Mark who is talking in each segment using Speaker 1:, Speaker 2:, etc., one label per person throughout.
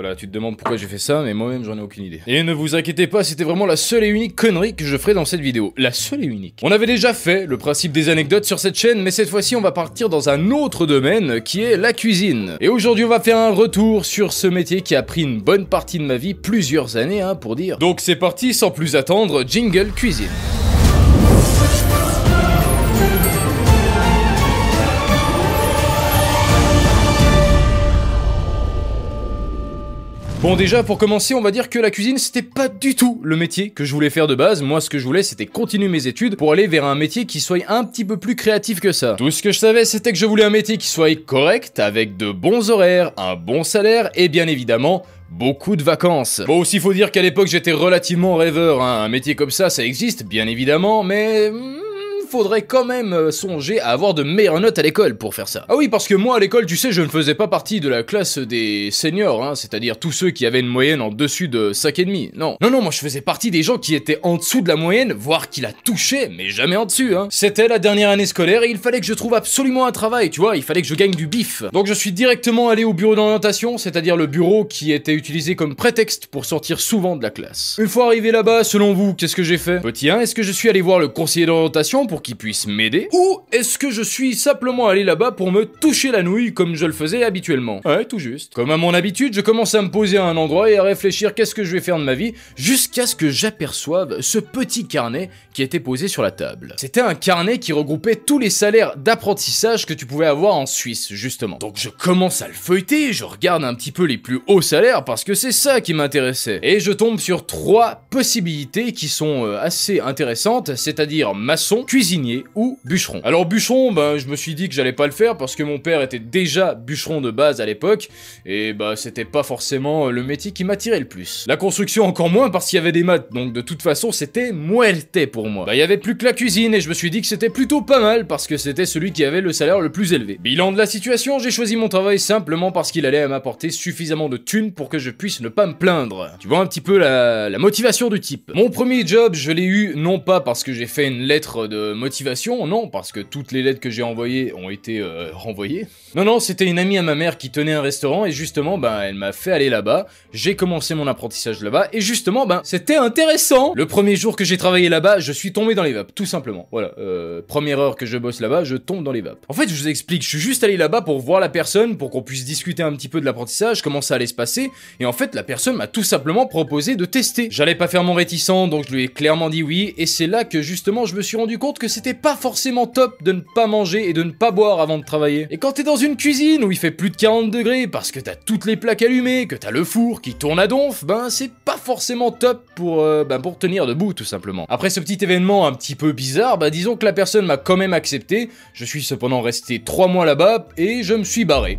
Speaker 1: Voilà, tu te demandes pourquoi j'ai fait ça, mais moi-même j'en ai aucune idée. Et ne vous inquiétez pas, c'était vraiment la seule et unique connerie que je ferai dans cette vidéo. La seule et unique. On avait déjà fait le principe des anecdotes sur cette chaîne, mais cette fois-ci on va partir dans un autre domaine qui est la cuisine. Et aujourd'hui on va faire un retour sur ce métier qui a pris une bonne partie de ma vie, plusieurs années hein, pour dire. Donc c'est parti, sans plus attendre, jingle cuisine. Bon déjà pour commencer on va dire que la cuisine c'était pas du tout le métier que je voulais faire de base, moi ce que je voulais c'était continuer mes études pour aller vers un métier qui soit un petit peu plus créatif que ça. Tout ce que je savais c'était que je voulais un métier qui soit correct, avec de bons horaires, un bon salaire et bien évidemment beaucoup de vacances. Bon aussi faut dire qu'à l'époque j'étais relativement rêveur, hein. un métier comme ça ça existe bien évidemment mais hmm, faudrait quand même euh, songer à avoir de meilleures notes à l'école pour faire ça. Ah oui, parce que moi à l'école, tu sais, je ne faisais pas partie de la classe des seniors, hein, c'est-à-dire tous ceux qui avaient une moyenne en dessus de 5,5. Non, non, non, moi je faisais partie des gens qui étaient en dessous de la moyenne, voire qui la touchaient, mais jamais en dessus. Hein. C'était la dernière année scolaire et il fallait que je trouve absolument un travail, tu vois, il fallait que je gagne du bif. Donc je suis directement allé au bureau d'orientation, c'est-à-dire le bureau qui était utilisé comme prétexte pour sortir souvent de la classe. Une fois arrivé là-bas, selon vous, qu'est-ce que j'ai fait Petit 1, est-ce que je suis allé voir le conseiller d'orientation pour qui puisse puissent m'aider Ou est-ce que je suis simplement allé là-bas pour me toucher la nouille comme je le faisais habituellement Ouais, tout juste. Comme à mon habitude, je commence à me poser à un endroit et à réfléchir qu'est-ce que je vais faire de ma vie jusqu'à ce que j'aperçoive ce petit carnet qui était posé sur la table. C'était un carnet qui regroupait tous les salaires d'apprentissage que tu pouvais avoir en Suisse, justement. Donc je commence à le feuilleter, je regarde un petit peu les plus hauts salaires parce que c'est ça qui m'intéressait. Et je tombe sur trois possibilités qui sont euh, assez intéressantes, c'est-à-dire maçon, cuisinier, ou bûcheron. Alors bûcheron, ben je me suis dit que j'allais pas le faire parce que mon père était déjà bûcheron de base à l'époque, et bah c'était pas forcément le métier qui m'attirait le plus. La construction encore moins parce qu'il y avait des maths, donc de toute façon c'était moelleté pour moi. Bah il y avait plus que la cuisine et je me suis dit que c'était plutôt pas mal parce que c'était celui qui avait le salaire le plus élevé. Bilan de la situation, j'ai choisi mon travail simplement parce qu'il allait m'apporter suffisamment de thunes pour que je puisse ne pas me plaindre. Tu vois un petit peu la, la motivation du type. Mon premier job, je l'ai eu non pas parce que j'ai fait une lettre de motivation, non, parce que toutes les lettres que j'ai envoyées ont été euh, renvoyées. Non, non, c'était une amie à ma mère qui tenait un restaurant et justement, ben, elle m'a fait aller là-bas. J'ai commencé mon apprentissage là-bas et justement, ben, c'était intéressant. Le premier jour que j'ai travaillé là-bas, je suis tombé dans les vapes, tout simplement. Voilà, euh, première heure que je bosse là-bas, je tombe dans les vapes. En fait, je vous explique, je suis juste allé là-bas pour voir la personne, pour qu'on puisse discuter un petit peu de l'apprentissage, comment ça allait se passer. Et en fait, la personne m'a tout simplement proposé de tester. J'allais pas faire mon réticent, donc je lui ai clairement dit oui. Et c'est là que justement, je me suis rendu compte que c'était pas forcément top de ne pas manger et de ne pas boire avant de travailler. Et quand t'es dans une cuisine où il fait plus de 40 degrés parce que t'as toutes les plaques allumées, que t'as le four qui tourne à donf, ben c'est pas forcément top pour, euh, ben, pour tenir debout tout simplement. Après ce petit événement un petit peu bizarre, ben disons que la personne m'a quand même accepté, je suis cependant resté 3 mois là-bas et je me suis barré.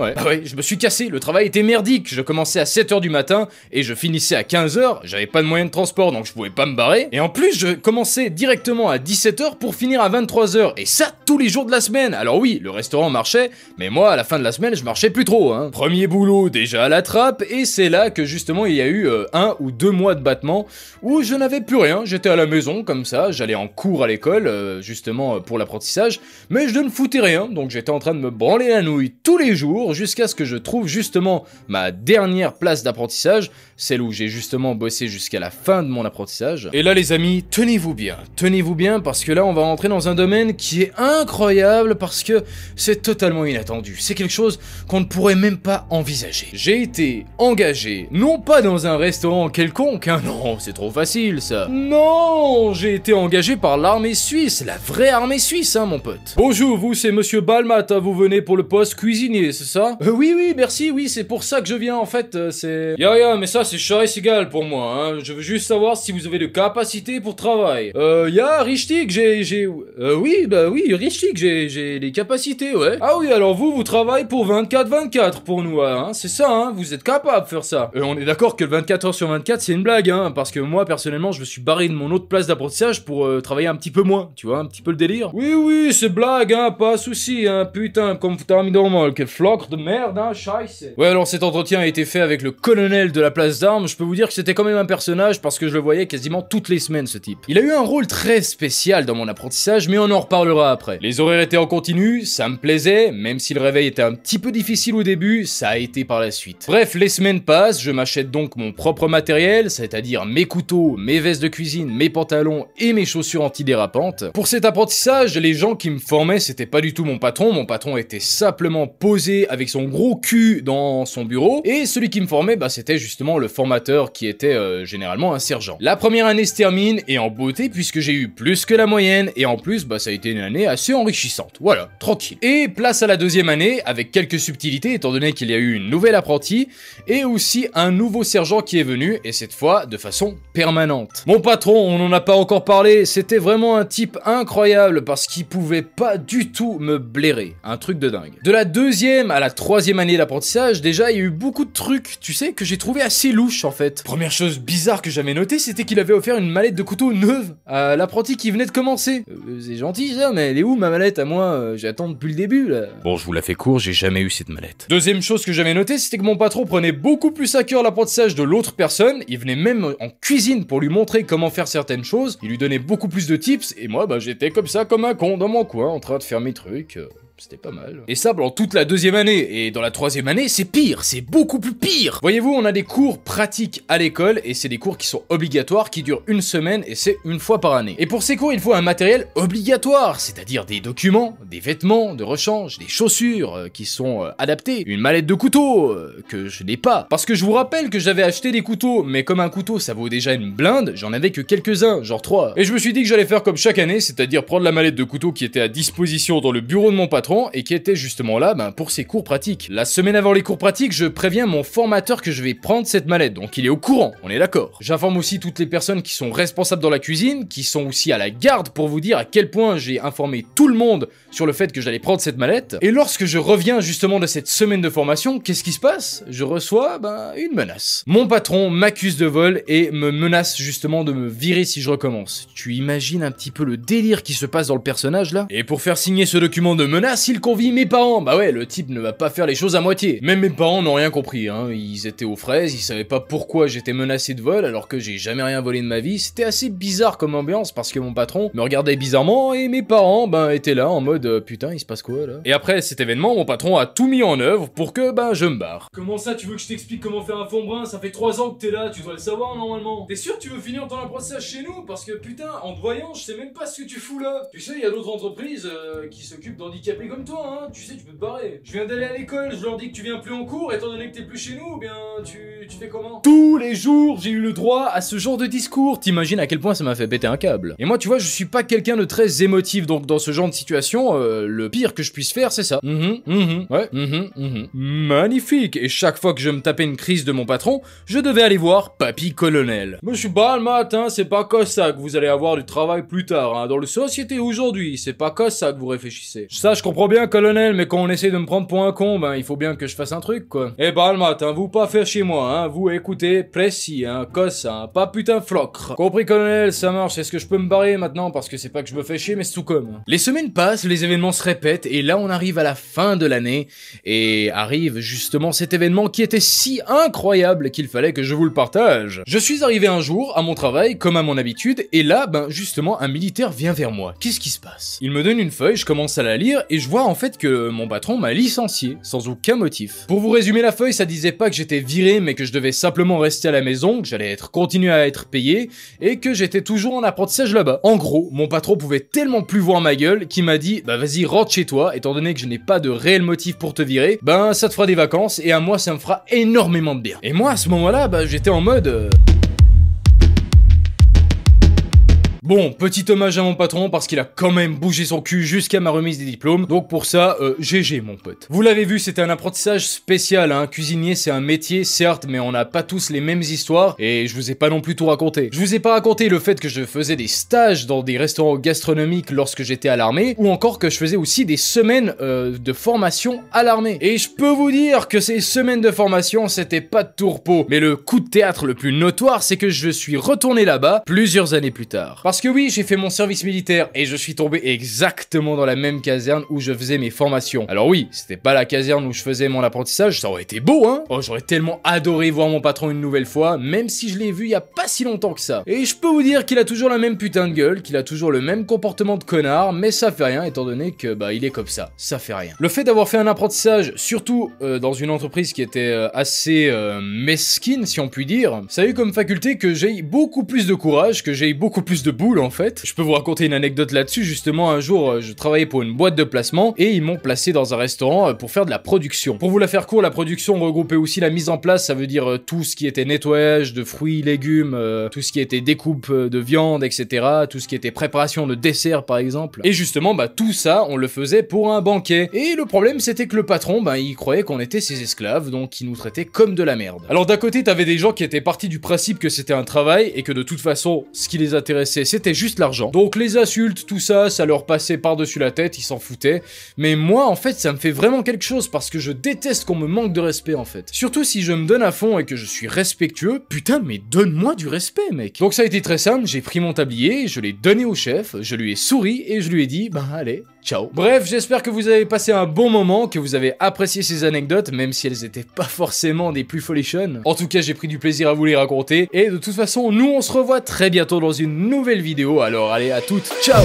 Speaker 1: Ouais. Ah je me suis cassé, le travail était merdique, je commençais à 7h du matin et je finissais à 15h, j'avais pas de moyen de transport donc je pouvais pas me barrer, et en plus je commençais directement à 17h pour finir à 23h, et ça tous les jours de la semaine Alors oui, le restaurant marchait, mais moi à la fin de la semaine je marchais plus trop, hein. Premier boulot déjà à la trappe, et c'est là que justement il y a eu euh, un ou deux mois de battement où je n'avais plus rien, j'étais à la maison comme ça, j'allais en cours à l'école, euh, justement pour l'apprentissage, mais je ne foutais rien, donc j'étais en train de me branler la nouille tous les jours, jusqu'à ce que je trouve justement ma dernière place d'apprentissage, celle où j'ai justement bossé jusqu'à la fin de mon apprentissage. Et là les amis, tenez-vous bien, tenez-vous bien parce que là on va rentrer dans un domaine qui est incroyable parce que c'est totalement inattendu. C'est quelque chose qu'on ne pourrait même pas envisager. J'ai été engagé, non pas dans un restaurant quelconque, hein, non, c'est trop facile ça. Non, j'ai été engagé par l'armée suisse, la vraie armée suisse, hein, mon pote. Bonjour, vous, c'est monsieur Balmat, hein, vous venez pour le poste cuisinier, c'est ça euh, oui, oui, merci, oui, c'est pour ça que je viens en fait, euh, c'est... Ya mais ça c'est et égal pour moi, hein. Je veux juste savoir si vous avez de capacité pour travail. Euh, ya, yeah, j'ai... j'ai... Euh, oui, bah oui, Richtig, j'ai... j'ai des capacités, ouais. Ah oui, alors vous, vous travaillez pour 24-24 pour nous, hein, hein. C'est ça, hein, vous êtes capable de faire ça. Euh, on est d'accord que le 24 h sur 24, c'est une blague, hein, parce que moi, personnellement, je me suis barré de mon autre place d'apprentissage pour euh, travailler un petit peu moins, tu vois, un petit peu le délire. Oui, oui, c'est blague, hein, pas souci, hein, putain, comme vous normal, que floc de merde, hein, Ouais, alors cet entretien a été fait avec le colonel de la place d'armes. Je peux vous dire que c'était quand même un personnage parce que je le voyais quasiment toutes les semaines, ce type. Il a eu un rôle très spécial dans mon apprentissage, mais on en reparlera après. Les horaires étaient en continu, ça me plaisait, même si le réveil était un petit peu difficile au début, ça a été par la suite. Bref, les semaines passent, je m'achète donc mon propre matériel, c'est-à-dire mes couteaux, mes vestes de cuisine, mes pantalons et mes chaussures antidérapantes. Pour cet apprentissage, les gens qui me formaient, c'était pas du tout mon patron, mon patron était simplement posé avec son gros cul dans son bureau. Et celui qui me formait, bah, c'était justement le formateur qui était euh, généralement un sergent. La première année se termine et en beauté puisque j'ai eu plus que la moyenne et en plus, bah, ça a été une année assez enrichissante. Voilà, tranquille. Et place à la deuxième année avec quelques subtilités étant donné qu'il y a eu une nouvelle apprentie et aussi un nouveau sergent qui est venu et cette fois de façon permanente. Mon patron, on n'en a pas encore parlé, c'était vraiment un type incroyable parce qu'il pouvait pas du tout me blairer. Un truc de dingue. De la deuxième à la troisième année d'apprentissage, déjà, il y a eu beaucoup de trucs, tu sais, que j'ai trouvé assez louche, en fait. Première chose bizarre que j'avais noté, c'était qu'il avait offert une mallette de couteau neuve à l'apprenti qui venait de commencer. Euh, c'est gentil ça, mais elle est où ma mallette à moi euh, J'attends depuis le début là. Bon, je vous la fais court, j'ai jamais eu cette mallette. Deuxième chose que j'avais noté, c'était que mon patron prenait beaucoup plus à cœur l'apprentissage de l'autre personne. Il venait même en cuisine pour lui montrer comment faire certaines choses. Il lui donnait beaucoup plus de tips et moi, bah, j'étais comme ça, comme un con dans mon coin, en train de faire mes trucs. Euh. C'était pas mal. Et ça, pendant toute la deuxième année. Et dans la troisième année, c'est pire, c'est beaucoup plus pire. Voyez-vous, on a des cours pratiques à l'école et c'est des cours qui sont obligatoires, qui durent une semaine et c'est une fois par année. Et pour ces cours, il faut un matériel obligatoire, c'est-à-dire des documents, des vêtements de rechange, des chaussures euh, qui sont euh, adaptées, une mallette de couteau euh, que je n'ai pas. Parce que je vous rappelle que j'avais acheté des couteaux, mais comme un couteau ça vaut déjà une blinde, j'en avais que quelques-uns, genre trois. Et je me suis dit que j'allais faire comme chaque année, c'est-à-dire prendre la mallette de couteau qui était à disposition dans le bureau de mon patron et qui était justement là ben, pour ses cours pratiques. La semaine avant les cours pratiques, je préviens mon formateur que je vais prendre cette mallette, donc il est au courant, on est d'accord. J'informe aussi toutes les personnes qui sont responsables dans la cuisine, qui sont aussi à la garde pour vous dire à quel point j'ai informé tout le monde sur le fait que j'allais prendre cette mallette. Et lorsque je reviens justement de cette semaine de formation, qu'est-ce qui se passe Je reçois ben, une menace. Mon patron m'accuse de vol et me menace justement de me virer si je recommence. Tu imagines un petit peu le délire qui se passe dans le personnage là Et pour faire signer ce document de menace, s'il convie mes parents Bah ouais, le type ne va pas faire les choses à moitié. Même mes parents n'ont rien compris, hein. Ils étaient aux fraises, ils savaient pas pourquoi j'étais menacé de vol alors que j'ai jamais rien volé de ma vie. C'était assez bizarre comme ambiance parce que mon patron me regardait bizarrement et mes parents, ben, étaient là en mode euh, putain, il se passe quoi là Et après cet événement, mon patron a tout mis en œuvre pour que, ben, je me barre. Comment ça, tu veux que je t'explique comment faire un fond brun Ça fait trois ans que t'es là, tu dois le savoir normalement. T'es sûr tu veux finir ton apprentissage chez nous Parce que putain, en te voyant, je sais même pas ce que tu fous là. Tu sais, il y a d'autres entreprises euh, qui s'occupent d'handicapés comme toi, hein, tu sais, tu peux te barrer. Je viens d'aller à l'école, je leur dis que tu viens plus en cours, étant donné que t'es plus chez nous, bien, tu, fais comment Tous les jours, j'ai eu le droit à ce genre de discours. T'imagines à quel point ça m'a fait péter un câble. Et moi, tu vois, je suis pas quelqu'un de très émotif, donc dans ce genre de situation, euh, le pire que je puisse faire, c'est ça. Mm -hmm, ouais, mm -hmm, Magnifique. Et chaque fois que je me tapais une crise de mon patron, je devais aller voir Papy Colonel. Monsieur Balmat, matin. Hein. c'est pas comme ça que vous allez avoir du travail plus tard. Hein. Dans la société aujourd'hui, c'est pas comme ça que vous réfléchissez comprends bien, colonel, mais quand on essaie de me prendre pour un con, ben, il faut bien que je fasse un truc, quoi. Eh ben, le matin, hein, vous pas faire chez moi, hein. Vous écoutez, précis, hein, cosse, hein, pas putain flocre. Compris, colonel, ça marche. Est-ce que je peux me barrer maintenant Parce que c'est pas que je me fais chier, mais c'est tout comme. Les semaines passent, les événements se répètent, et là, on arrive à la fin de l'année, et arrive justement cet événement qui était si incroyable qu'il fallait que je vous le partage. Je suis arrivé un jour à mon travail, comme à mon habitude, et là, ben, justement, un militaire vient vers moi. Qu'est-ce qui se passe Il me donne une feuille, je commence à la lire, et je vois en fait que mon patron m'a licencié, sans aucun motif. Pour vous résumer la feuille, ça disait pas que j'étais viré, mais que je devais simplement rester à la maison, que j'allais être continuer à être payé, et que j'étais toujours en apprentissage là-bas. En gros, mon patron pouvait tellement plus voir ma gueule qu'il m'a dit, bah vas-y, rentre chez toi, étant donné que je n'ai pas de réel motif pour te virer, ben ça te fera des vacances, et à moi ça me fera énormément de bien. Et moi, à ce moment-là, bah j'étais en mode... Euh, Bon, petit hommage à mon patron parce qu'il a quand même bougé son cul jusqu'à ma remise des diplômes. Donc pour ça, GG euh, mon pote. Vous l'avez vu, c'était un apprentissage spécial. Hein. Cuisinier, c'est un métier, certes, mais on n'a pas tous les mêmes histoires. Et je vous ai pas non plus tout raconté. Je vous ai pas raconté le fait que je faisais des stages dans des restaurants gastronomiques lorsque j'étais à l'armée, ou encore que je faisais aussi des semaines euh, de formation à l'armée. Et je peux vous dire que ces semaines de formation, c'était pas de tourpeau. Mais le coup de théâtre le plus notoire, c'est que je suis retourné là-bas plusieurs années plus tard. Parce parce que oui, j'ai fait mon service militaire et je suis tombé exactement dans la même caserne où je faisais mes formations. Alors oui, c'était pas la caserne où je faisais mon apprentissage, ça aurait été beau, hein Oh, j'aurais tellement adoré voir mon patron une nouvelle fois, même si je l'ai vu il y a pas si longtemps que ça. Et je peux vous dire qu'il a toujours la même putain de gueule, qu'il a toujours le même comportement de connard, mais ça fait rien étant donné que, bah, il est comme ça. Ça fait rien. Le fait d'avoir fait un apprentissage, surtout euh, dans une entreprise qui était euh, assez euh, mesquine, si on peut dire, ça a eu comme faculté que j'ai beaucoup plus de courage, que j'ai beaucoup plus de boue en fait. Je peux vous raconter une anecdote là-dessus. Justement, un jour, euh, je travaillais pour une boîte de placement et ils m'ont placé dans un restaurant euh, pour faire de la production. Pour vous la faire court, la production regroupait aussi la mise en place, ça veut dire euh, tout ce qui était nettoyage de fruits, légumes, tout ce qui était découpe de viande, etc. Tout ce qui était préparation de dessert par exemple. Et justement, bah tout ça, on le faisait pour un banquet. Et le problème, c'était que le patron, bah il croyait qu'on était ses esclaves, donc il nous traitait comme de la merde. Alors d'un côté, t'avais des gens qui étaient partis du principe que c'était un travail et que de toute façon, ce qui les intéressait, c'était c'était juste l'argent. Donc les insultes, tout ça, ça leur passait par-dessus la tête, ils s'en foutaient. Mais moi, en fait, ça me fait vraiment quelque chose parce que je déteste qu'on me manque de respect, en fait. Surtout si je me donne à fond et que je suis respectueux, putain, mais donne-moi du respect, mec. Donc ça a été très simple, j'ai pris mon tablier, je l'ai donné au chef, je lui ai souri et je lui ai dit, bah allez, Ciao. Bref, j'espère que vous avez passé un bon moment, que vous avez apprécié ces anecdotes, même si elles étaient pas forcément des plus folichonnes. En tout cas, j'ai pris du plaisir à vous les raconter. Et de toute façon, nous, on se revoit très bientôt dans une nouvelle vidéo. Alors allez, à toutes, ciao